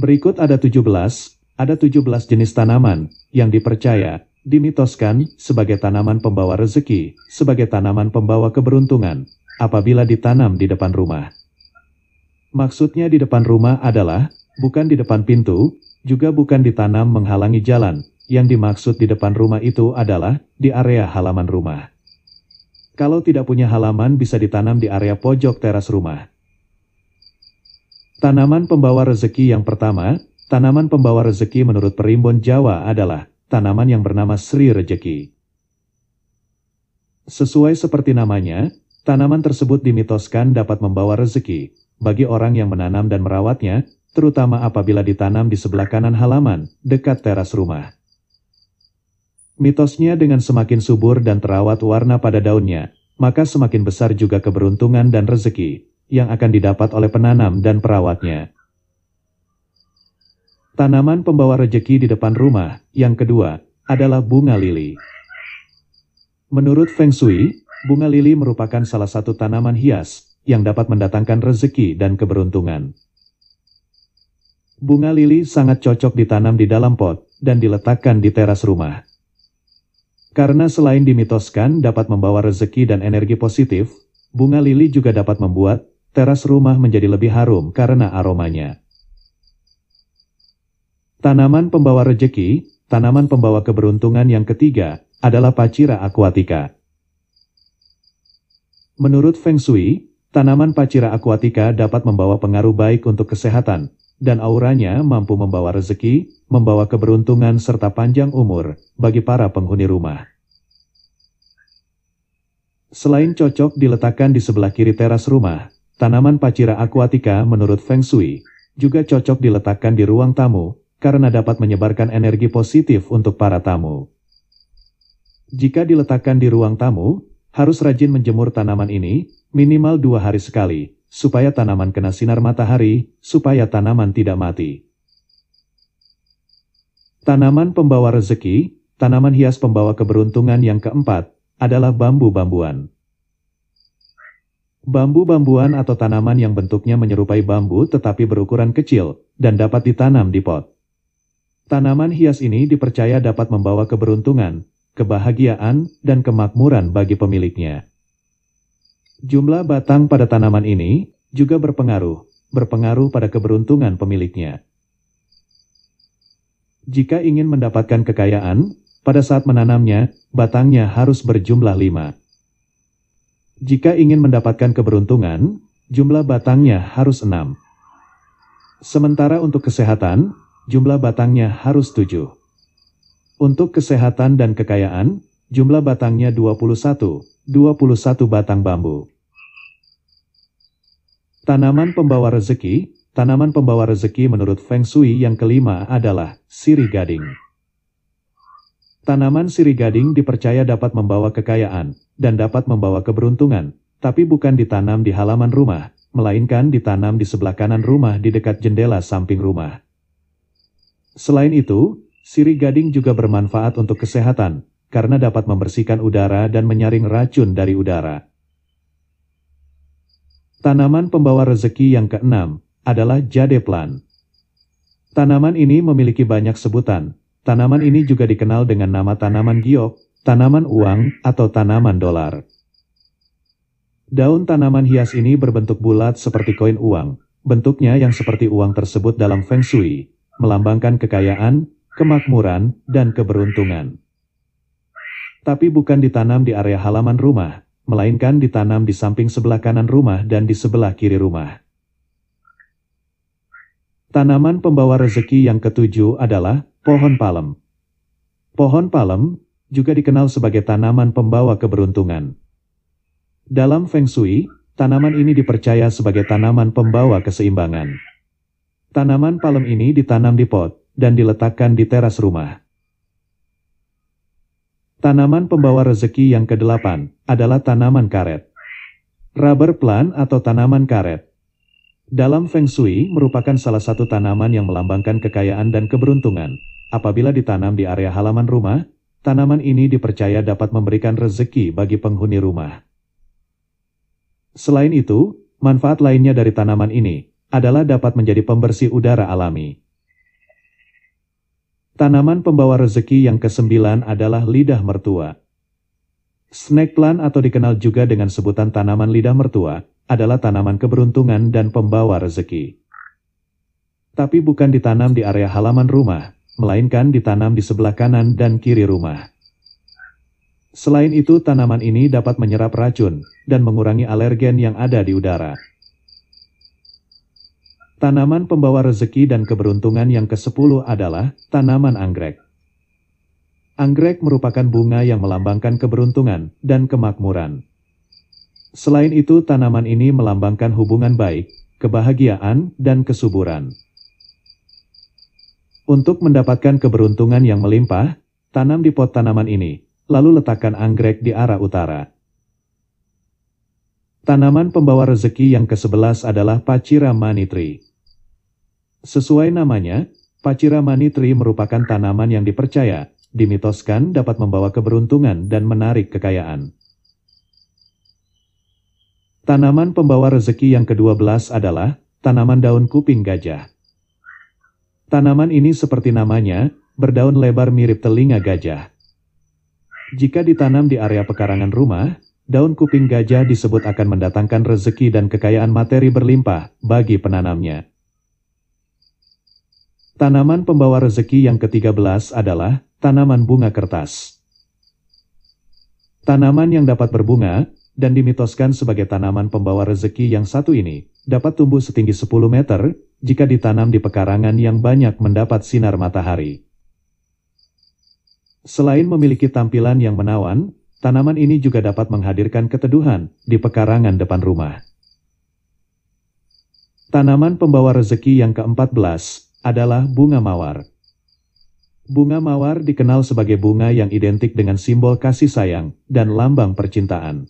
Berikut ada 17, ada 17 jenis tanaman yang dipercaya, dimitoskan, sebagai tanaman pembawa rezeki, sebagai tanaman pembawa keberuntungan, apabila ditanam di depan rumah. Maksudnya di depan rumah adalah, bukan di depan pintu, juga bukan ditanam menghalangi jalan, yang dimaksud di depan rumah itu adalah, di area halaman rumah. Kalau tidak punya halaman bisa ditanam di area pojok teras rumah. Tanaman pembawa rezeki yang pertama, tanaman pembawa rezeki menurut perimbun Jawa adalah tanaman yang bernama Sri Rejeki. Sesuai seperti namanya, tanaman tersebut dimitoskan dapat membawa rezeki bagi orang yang menanam dan merawatnya, terutama apabila ditanam di sebelah kanan halaman, dekat teras rumah. Mitosnya dengan semakin subur dan terawat warna pada daunnya, maka semakin besar juga keberuntungan dan rezeki, yang akan didapat oleh penanam dan perawatnya. Tanaman pembawa rejeki di depan rumah, yang kedua, adalah bunga lili. Menurut Feng Shui, bunga lili merupakan salah satu tanaman hias yang dapat mendatangkan rezeki dan keberuntungan. Bunga lili sangat cocok ditanam di dalam pot dan diletakkan di teras rumah. Karena selain dimitoskan dapat membawa rezeki dan energi positif, bunga lili juga dapat membuat teras rumah menjadi lebih harum karena aromanya. Tanaman pembawa rejeki, tanaman pembawa keberuntungan yang ketiga, adalah Pacira aquatica. Menurut Feng Shui, tanaman Pacira aquatica dapat membawa pengaruh baik untuk kesehatan, dan auranya mampu membawa rezeki, membawa keberuntungan serta panjang umur bagi para penghuni rumah. Selain cocok diletakkan di sebelah kiri teras rumah, Tanaman pacira akuatika, menurut Feng Shui juga cocok diletakkan di ruang tamu karena dapat menyebarkan energi positif untuk para tamu. Jika diletakkan di ruang tamu, harus rajin menjemur tanaman ini minimal dua hari sekali, supaya tanaman kena sinar matahari, supaya tanaman tidak mati. Tanaman pembawa rezeki, tanaman hias pembawa keberuntungan yang keempat, adalah bambu-bambuan. Bambu-bambuan atau tanaman yang bentuknya menyerupai bambu tetapi berukuran kecil, dan dapat ditanam di pot. Tanaman hias ini dipercaya dapat membawa keberuntungan, kebahagiaan, dan kemakmuran bagi pemiliknya. Jumlah batang pada tanaman ini juga berpengaruh, berpengaruh pada keberuntungan pemiliknya. Jika ingin mendapatkan kekayaan, pada saat menanamnya, batangnya harus berjumlah lima. Jika ingin mendapatkan keberuntungan, jumlah batangnya harus 6. Sementara untuk kesehatan, jumlah batangnya harus 7. Untuk kesehatan dan kekayaan, jumlah batangnya 21, 21 batang bambu. Tanaman pembawa rezeki, tanaman pembawa rezeki menurut Feng Shui yang kelima adalah siri gading. Tanaman sirih gading dipercaya dapat membawa kekayaan, dan dapat membawa keberuntungan, tapi bukan ditanam di halaman rumah, melainkan ditanam di sebelah kanan rumah di dekat jendela samping rumah. Selain itu, sirih gading juga bermanfaat untuk kesehatan, karena dapat membersihkan udara dan menyaring racun dari udara. Tanaman pembawa rezeki yang keenam adalah jade plant. Tanaman ini memiliki banyak sebutan, Tanaman ini juga dikenal dengan nama tanaman giok, tanaman uang, atau tanaman dolar. Daun tanaman hias ini berbentuk bulat seperti koin uang. Bentuknya yang seperti uang tersebut dalam Feng Shui, melambangkan kekayaan, kemakmuran, dan keberuntungan. Tapi bukan ditanam di area halaman rumah, melainkan ditanam di samping sebelah kanan rumah dan di sebelah kiri rumah. Tanaman pembawa rezeki yang ketujuh adalah Pohon palem. Pohon palem juga dikenal sebagai tanaman pembawa keberuntungan. Dalam Feng Shui, tanaman ini dipercaya sebagai tanaman pembawa keseimbangan. Tanaman palem ini ditanam di pot dan diletakkan di teras rumah. Tanaman pembawa rezeki yang kedelapan adalah tanaman karet. Rubber plant atau tanaman karet dalam Feng Shui merupakan salah satu tanaman yang melambangkan kekayaan dan keberuntungan. Apabila ditanam di area halaman rumah, tanaman ini dipercaya dapat memberikan rezeki bagi penghuni rumah. Selain itu, manfaat lainnya dari tanaman ini adalah dapat menjadi pembersih udara alami. Tanaman pembawa rezeki yang kesembilan adalah lidah mertua. Snake plant atau dikenal juga dengan sebutan tanaman lidah mertua, adalah tanaman keberuntungan dan pembawa rezeki. Tapi bukan ditanam di area halaman rumah, melainkan ditanam di sebelah kanan dan kiri rumah. Selain itu, tanaman ini dapat menyerap racun dan mengurangi alergen yang ada di udara. Tanaman pembawa rezeki dan keberuntungan yang ke-10 adalah tanaman anggrek. Anggrek merupakan bunga yang melambangkan keberuntungan dan kemakmuran. Selain itu, tanaman ini melambangkan hubungan baik, kebahagiaan, dan kesuburan. Untuk mendapatkan keberuntungan yang melimpah, tanam di pot tanaman ini, lalu letakkan anggrek di arah utara. Tanaman pembawa rezeki yang ke-11 adalah Pacira Manitri. Sesuai namanya, Pacira Manitri merupakan tanaman yang dipercaya, dimitoskan dapat membawa keberuntungan dan menarik kekayaan. Tanaman pembawa rezeki yang ke-12 adalah tanaman daun kuping gajah. Tanaman ini seperti namanya, berdaun lebar mirip telinga gajah. Jika ditanam di area pekarangan rumah, daun kuping gajah disebut akan mendatangkan rezeki dan kekayaan materi berlimpah bagi penanamnya. Tanaman pembawa rezeki yang ke-13 adalah tanaman bunga kertas. Tanaman yang dapat berbunga, dan dimitoskan sebagai tanaman pembawa rezeki yang satu ini, dapat tumbuh setinggi 10 meter, jika ditanam di pekarangan yang banyak mendapat sinar matahari. Selain memiliki tampilan yang menawan, tanaman ini juga dapat menghadirkan keteduhan di pekarangan depan rumah. Tanaman pembawa rezeki yang ke-14 adalah bunga mawar. Bunga mawar dikenal sebagai bunga yang identik dengan simbol kasih sayang dan lambang percintaan.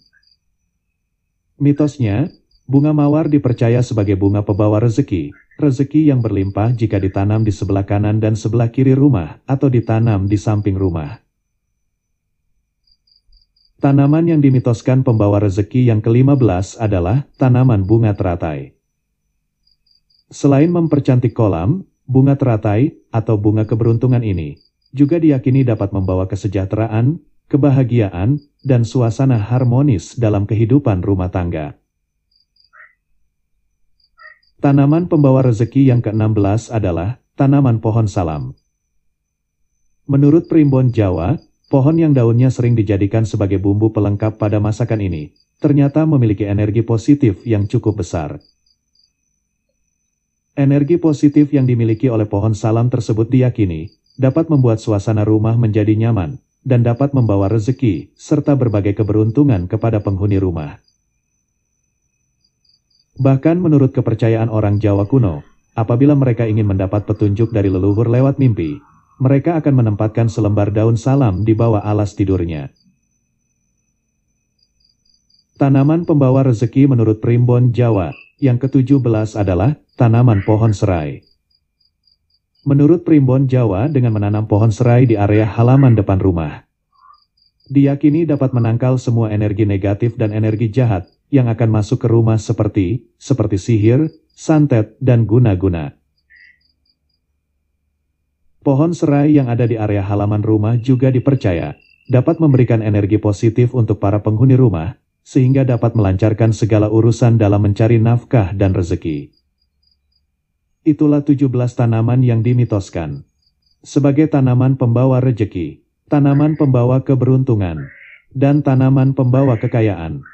Mitosnya, bunga mawar dipercaya sebagai bunga pembawa rezeki, rezeki yang berlimpah jika ditanam di sebelah kanan dan sebelah kiri rumah, atau ditanam di samping rumah. Tanaman yang dimitoskan pembawa rezeki yang ke-15 adalah tanaman bunga teratai. Selain mempercantik kolam, bunga teratai, atau bunga keberuntungan ini, juga diyakini dapat membawa kesejahteraan, kebahagiaan, dan suasana harmonis dalam kehidupan rumah tangga. Tanaman pembawa rezeki yang ke-16 adalah tanaman pohon salam. Menurut primbon Jawa, pohon yang daunnya sering dijadikan sebagai bumbu pelengkap pada masakan ini, ternyata memiliki energi positif yang cukup besar. Energi positif yang dimiliki oleh pohon salam tersebut diyakini dapat membuat suasana rumah menjadi nyaman, dan dapat membawa rezeki serta berbagai keberuntungan kepada penghuni rumah. Bahkan menurut kepercayaan orang Jawa kuno, apabila mereka ingin mendapat petunjuk dari leluhur lewat mimpi, mereka akan menempatkan selembar daun salam di bawah alas tidurnya. Tanaman pembawa rezeki menurut primbon Jawa, yang ke-17 adalah tanaman pohon serai menurut Primbon Jawa dengan menanam pohon serai di area halaman depan rumah. Diyakini dapat menangkal semua energi negatif dan energi jahat yang akan masuk ke rumah seperti, seperti sihir, santet, dan guna-guna. Pohon serai yang ada di area halaman rumah juga dipercaya dapat memberikan energi positif untuk para penghuni rumah, sehingga dapat melancarkan segala urusan dalam mencari nafkah dan rezeki. Itulah 17 tanaman yang dimitoskan. Sebagai tanaman pembawa rejeki, tanaman pembawa keberuntungan, dan tanaman pembawa kekayaan.